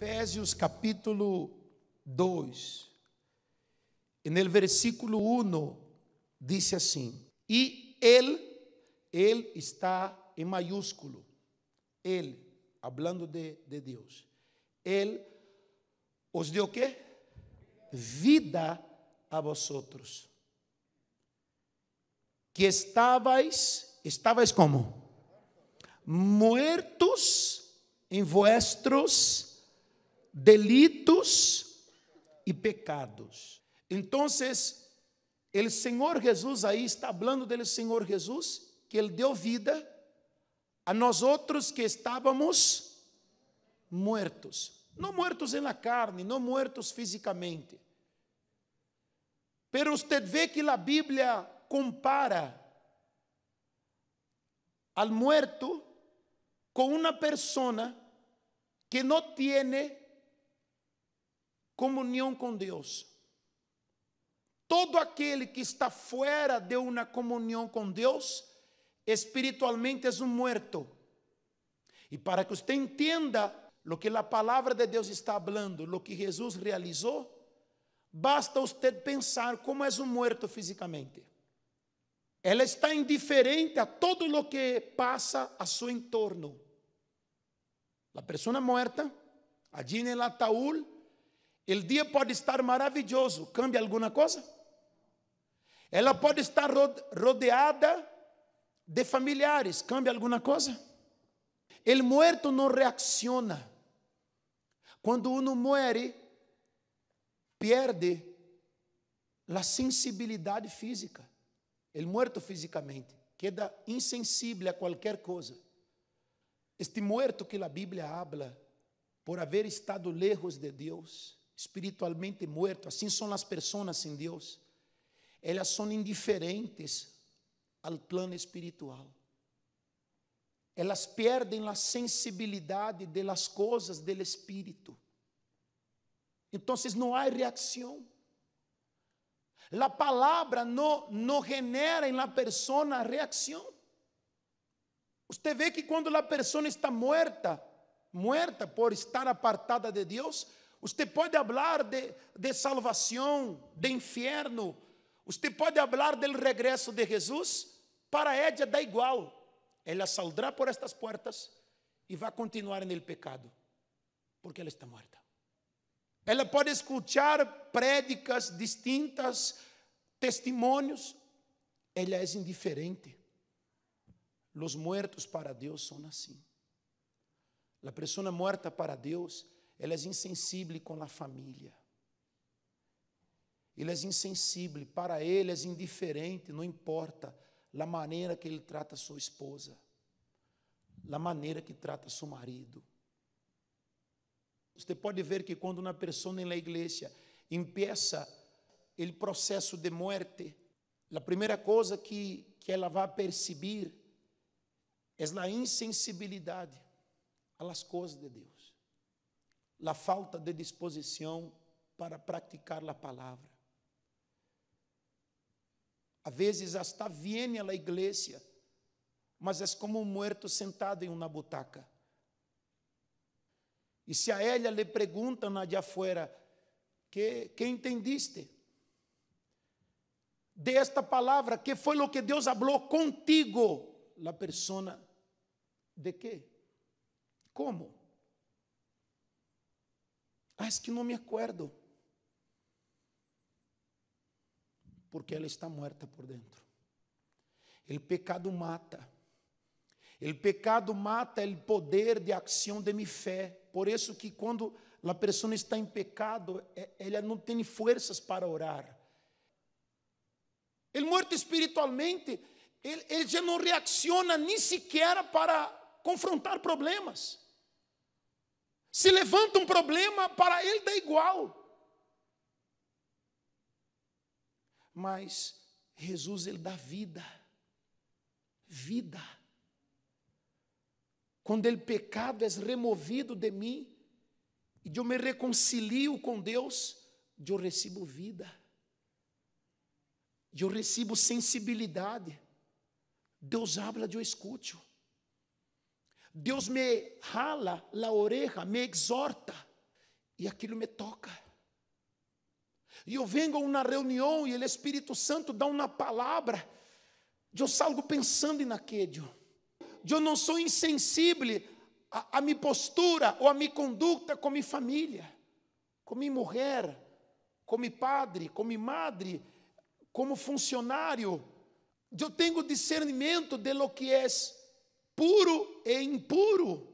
Efésios capítulo 2. E no versículo 1 diz assim: E ele, ele está em maiúsculo. Ele, hablando de, de Deus. Ele os deu o que? Vida a vós Que estáveis, estáveis como? Muertos em vuestros delitos e pecados. Então, o Senhor Jesus aí está falando do Senhor Jesus, que ele deu vida a nós outros que estávamos mortos. Não mortos na carne, não mortos fisicamente. Pero usted vê que a Bíblia compara al muerto com uma pessoa que não tiene comunhão com Deus. Todo aquele que está fora de uma comunhão com Deus, espiritualmente é um morto. E para que você entenda o que a palavra de Deus está falando, o que Jesus realizou, basta você pensar como é um morto fisicamente. Ela está indiferente a todo o que passa a seu entorno. A pessoa morta, allí en el ataúd, o dia pode estar maravilhoso, cambia alguma coisa? Ela pode estar rodeada de familiares, cambia alguma coisa? O muerto não reacciona. Quando uno muere, perde a sensibilidade física. Ele muerto fisicamente queda insensível a qualquer coisa. Este muerto que a Bíblia habla, por haver estado lejos de Deus, espiritualmente morto. Assim são as pessoas sem Deus. Elas são indiferentes ao plano espiritual. Elas perdem a sensibilidade das coisas do espírito. Então, não há reação. A palavra não, não genera em la persona reação. Você vê que quando a pessoa está morta, morta por estar apartada de Deus, você pode falar de, de salvação, de inferno. Você pode falar do regresso de Jesus. Para ela dá igual. Ela saldrá por estas portas e vai continuar no pecado, porque ela está morta. Ela pode escuchar prédicas distintas, testemunhos. Ela é indiferente. Os mortos para Deus são assim. A pessoa morta para Deus elas é insensível com a família. Ele é insensível, para ele é indiferente, não importa a maneira que ele trata a sua esposa, a maneira que trata seu marido. Você pode ver que quando uma pessoa na igreja empieza o processo de morte, a primeira coisa que, que ela vai perceber é a insensibilidade às coisas de Deus la falta de disposição para praticar a palavra. Às vezes, hasta viene la igreja, mas é como um muerto sentado em uma butaca. E se a Elia lhe perguntam allá afuera, que, que entendiste? De esta palavra, que foi o que Deus falou contigo? La persona, de que? Como? as que não me acuerdo. Porque ela está morta por dentro. O pecado mata. O pecado mata o poder de ação de minha fé. Por isso que quando a pessoa está em pecado, ela não tem forças para orar. Ele morto espiritualmente, ele, ele já não reacciona nem sequer para confrontar problemas. Se levanta um problema, para ele dá igual. Mas Jesus, ele dá vida. Vida. Quando ele pecado és removido de mim, e de eu me reconcilio com Deus, de eu recebo vida. De eu recebo sensibilidade. Deus habla de eu escute. Deus me rala a orelha, me exorta, e aquilo me toca. E eu venho a uma reunião e o Espírito Santo dá uma palavra, eu salgo pensando naquilo. Eu não sou insensível a, a minha postura ou a minha conduta com minha família, com minha mulher, com meu padre, com minha madre, como funcionário. Eu tenho discernimento de lo que é puro e impuro,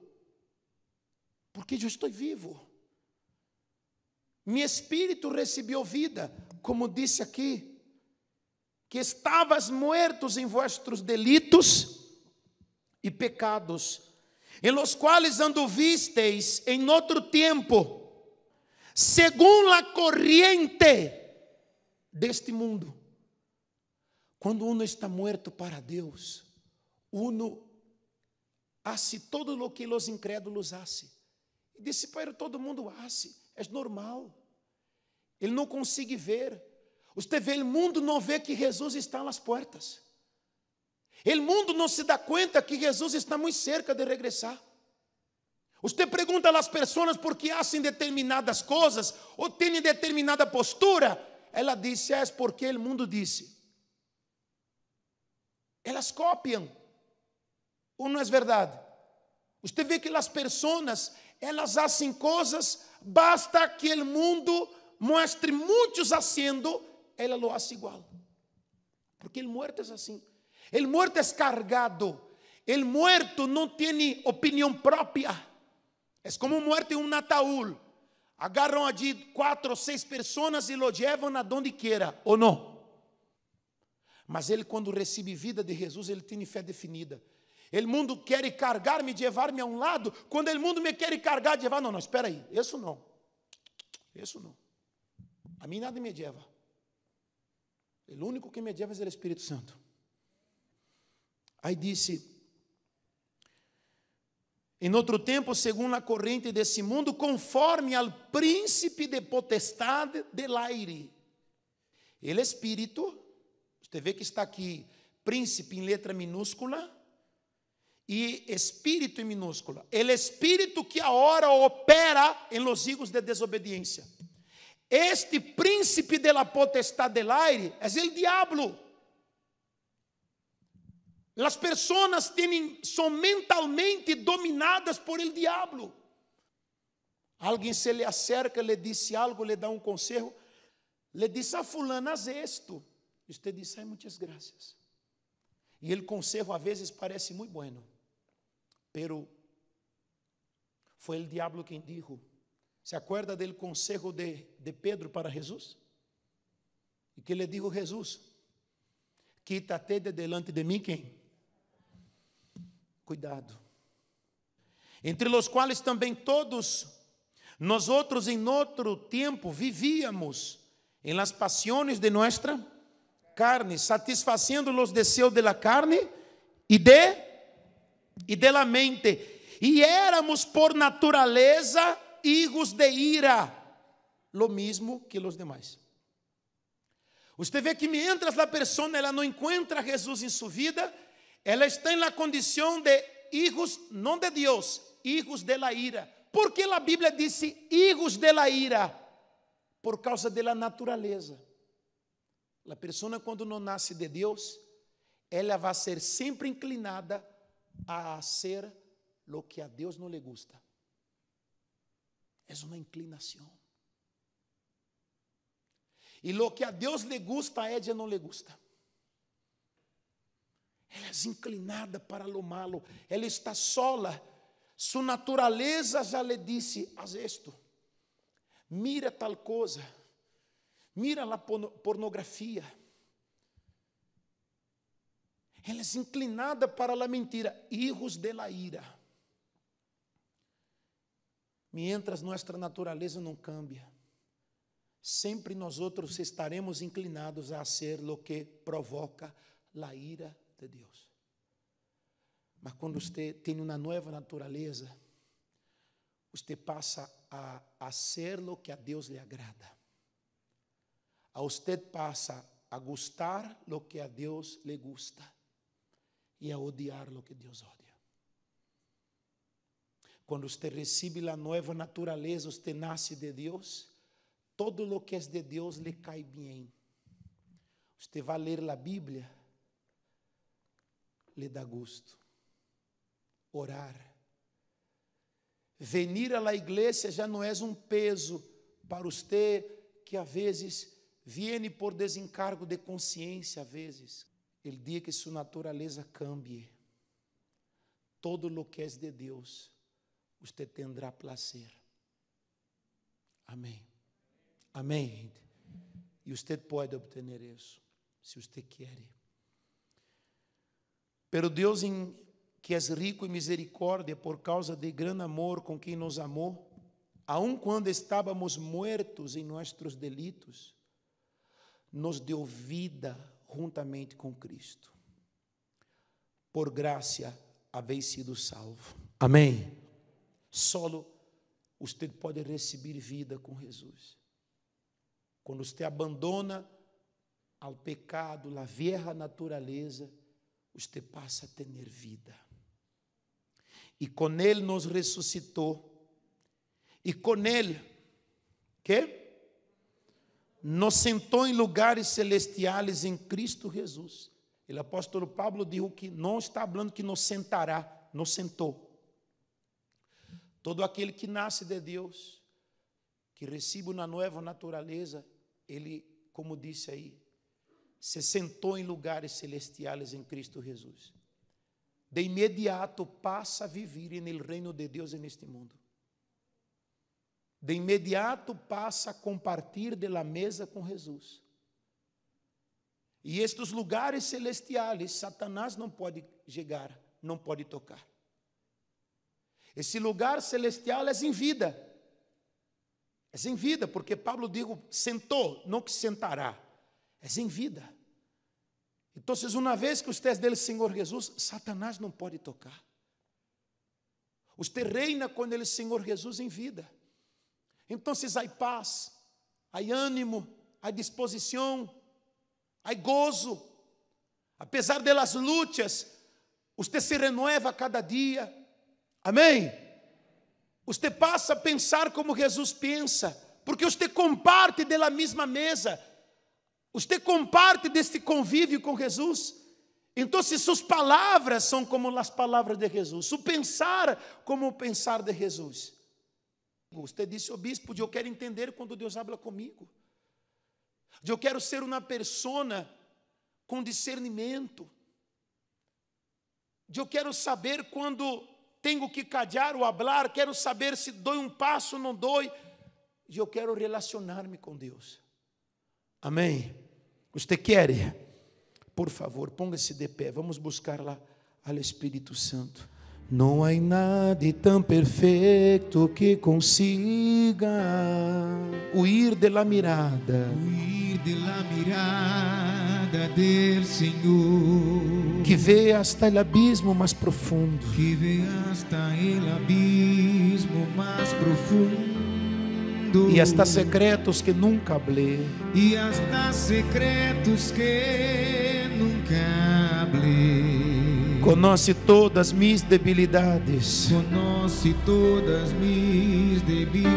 porque eu estou vivo. Meu espírito recebeu vida, como disse aqui, que estavas mortos em vossos delitos e pecados, em los quais anduvisteis em outro tempo, segundo a corriente deste mundo. Quando uno está morto para Deus, uno asse todo lo que los incrédulos hacen. E disse para ele, todo mundo asse, é normal. Ele não consegue ver. Você vê, o mundo não vê que Jesus está nas portas. O mundo não se dá conta que Jesus está muito cerca de regressar. Você pergunta às pessoas por que fazem determinadas coisas ou têm determinada postura. Ela disse: ah, é porque o mundo disse. Elas copiam ou não é verdade? Você vê que as pessoas, elas fazem coisas, basta que o mundo mostre muitos fazendo, ela lo faz igual. Porque o morto é assim. O morto é cargado. O morto não tem opinião própria. É como morto em um ataúd. Agarram ali quatro ou seis pessoas e lo levam aonde quiera, ou não. Mas ele, quando recebe vida de Jesus, ele tem fé definida. Ele mundo quer cargar-me de levar-me a um lado, quando o mundo me quer cargar, levar, não, não, espera aí, isso não. Isso não. A mim nada me leva O único que me leva é o Espírito Santo. Aí disse: Em outro tempo, segundo a corrente desse mundo, conforme ao príncipe de potestade de aire, ele Espírito, você vê que está aqui, príncipe em letra minúscula, e espírito em minúscula. El espírito que agora opera em los hijos de desobediência. Este príncipe de la potestad del aire é o diabo. As pessoas são mentalmente dominadas por el diabo. Alguém se lhe acerca, lhe disse algo, lhe dá um conselho, lhe diz a fulana, haz esto. E você diz, ai, muitas graças. E ele conselho, às vezes, parece muito bueno. Pero foi o diabo quem disse. ¿Se acuerda del consejo de, de Pedro para Jesús? E que le dijo Jesús, quítate de delante de mim quem? Cuidado. Entre os quais também todos nós outros em outro tempo vivíamos em las pasiones de nuestra carne, satisfaciendo los deseos de la carne e de e de la mente, e éramos por natureza hijos de ira, lo mesmo que los demais. Você vê que mientras a pessoa ela não encontra Jesus em sua vida, ela está na condição de hijos, não de Deus, hijos de la ira. Por que a Bíblia disse hijos de la ira? Por causa da natureza. A pessoa, quando não nasce de Deus, ela vai ser sempre inclinada a hacer lo que a Dios no le gusta. Es é una inclinación. Y lo que a Dios le gusta, a é ella no le gusta. Ela é inclinada para lo malo, ela está sola. Sua natureza já lhe disse: haz esto, mira tal coisa, mira a pornografia ela é inclinada para a mentira, erros de la ira. Mientras nossa natureza não cambia, sempre nós outros estaremos inclinados a ser lo que provoca a ira de Deus. Mas quando você tem uma nova natureza, você passa a fazer o que a Deus lhe agrada. A você passa a gostar lo que a Deus lhe gusta e a odiar o que Deus odia. Quando você recebe a nova natureza, você nasce de Deus. todo o que é de lhe cai cae Você vai ler a Bíblia, lhe dá gosto. Orar. Venir à Igreja já não é um peso para você que às vezes viene por desencargo de consciência, às vezes el día que sua natureza cambie, todo lo que é de Deus, você tendrá prazer. Amém. Amém, gente. E você pode obter isso, se você quer. Pero Deus, em, que é rico em misericórdia, por causa de grande amor com quem nos amou, aun quando estávamos mortos em nossos delitos, nos deu vida juntamente com Cristo. Por graça haveis sido salvo. Amém. Solo você pode receber vida com Jesus. Quando você abandona ao pecado, a vieja natureza, você passa a ter vida. E com ele nos ressuscitou. E com ele, que? nos sentou em lugares celestiais em Cristo Jesus. Ele apóstolo Pablo diz que não está falando que nos sentará, nos sentou. Todo aquele que nasce de Deus, que recebe uma nova natureza, ele, como disse aí, se sentou em lugares celestiais em Cristo Jesus. De imediato passa a viver no reino de Deus neste mundo de imediato passa a compartilhar de la mesa com Jesus. E estes lugares celestiais, Satanás não pode chegar, não pode tocar. Esse lugar celestial é em vida. É em vida, porque Pablo digo, sentou, não que sentará. É em vida. Então, uma vez que os pés dele, Senhor Jesus, Satanás não pode tocar. Os reina quando ele, Senhor Jesus, em vida. Então, se há paz, há ânimo, há disposição, há gozo. Apesar delas lutas, você se renova cada dia. Amém? Você passa a pensar como Jesus pensa, porque você comparte da mesma mesa. Você comparte deste convívio com Jesus. Então, se suas palavras são como as palavras de Jesus, o pensar como o pensar de Jesus. Você disse, o bispo, eu quero entender quando Deus habla comigo. de Eu quero ser uma persona com discernimento. de Eu quero saber quando tenho que cadear ou hablar, quero saber se dou um passo ou não dou. Eu quero relacionar-me com Deus. Amém. Você quer? Por favor, ponga-se de pé. Vamos buscar lá ao Espírito Santo. Não há nada tão perfeito que consiga ir de la mirada, ir de la mirada del Senhor, que vê hasta el abismo mais profundo, que vê hasta el abismo mais profundo, e hasta secretos que nunca hablé, e hasta secretos que Conhece todas minhas debilidades. Conhece todas minhas debilidades.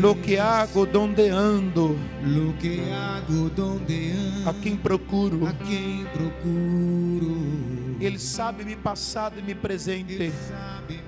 Lo que hago, donde ando. Lo que hago, donde ando. A quem procuro. A quem procuro. Ele sabe me passado e me presente. Ele sabe